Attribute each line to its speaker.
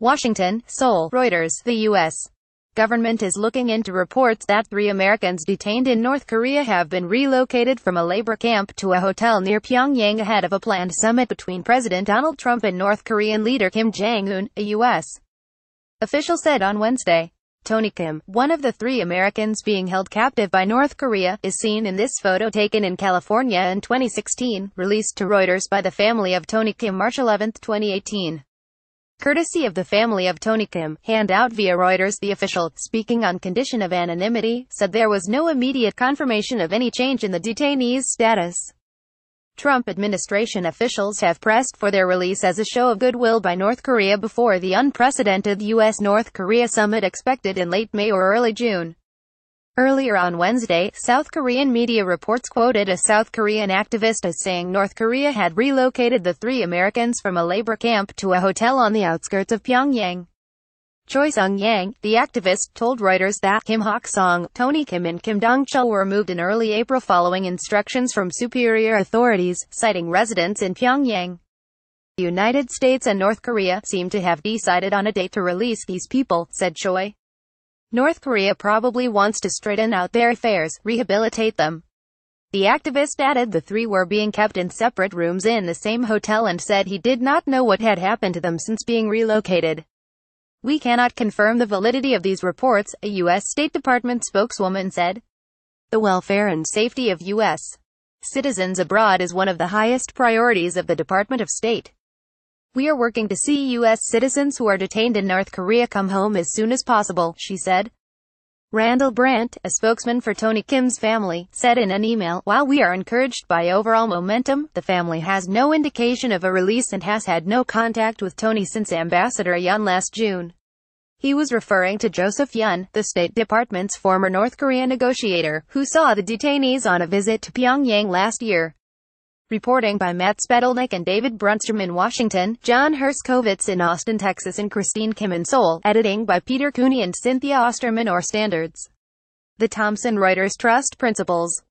Speaker 1: Washington, Seoul, Reuters, the U.S. government is looking into reports that three Americans detained in North Korea have been relocated from a labor camp to a hotel near Pyongyang ahead of a planned summit between President Donald Trump and North Korean leader Kim Jong-un, a U.S. official said on Wednesday. Tony Kim, one of the three Americans being held captive by North Korea, is seen in this photo taken in California in 2016, released to Reuters by the family of Tony Kim March 11, 2018 courtesy of the family of Tony Kim, handout via Reuters. The official, speaking on condition of anonymity, said there was no immediate confirmation of any change in the detainee's status. Trump administration officials have pressed for their release as a show of goodwill by North Korea before the unprecedented U.S.-North Korea summit expected in late May or early June. Earlier on Wednesday, South Korean media reports quoted a South Korean activist as saying North Korea had relocated the three Americans from a labor camp to a hotel on the outskirts of Pyongyang. Choi Sung-yang, the activist, told Reuters that Kim Hok-song, Tony Kim and Kim Dong-chul were moved in early April following instructions from superior authorities, citing residents in Pyongyang. The United States and North Korea seem to have decided on a date to release these people, said Choi. North Korea probably wants to straighten out their affairs, rehabilitate them. The activist added the three were being kept in separate rooms in the same hotel and said he did not know what had happened to them since being relocated. We cannot confirm the validity of these reports, a U.S. State Department spokeswoman said. The welfare and safety of U.S. citizens abroad is one of the highest priorities of the Department of State. We are working to see U.S. citizens who are detained in North Korea come home as soon as possible, she said. Randall Brandt, a spokesman for Tony Kim's family, said in an email, While we are encouraged by overall momentum, the family has no indication of a release and has had no contact with Tony since Ambassador Yun last June. He was referring to Joseph Yun, the State Department's former North Korea negotiator, who saw the detainees on a visit to Pyongyang last year. Reporting by Matt Spedelnik and David Brunstrom in Washington, John Herskovitz in Austin, Texas and Christine Kim in Seoul. Editing by Peter Cooney and Cynthia Osterman or Standards. The Thompson Reuters Trust Principles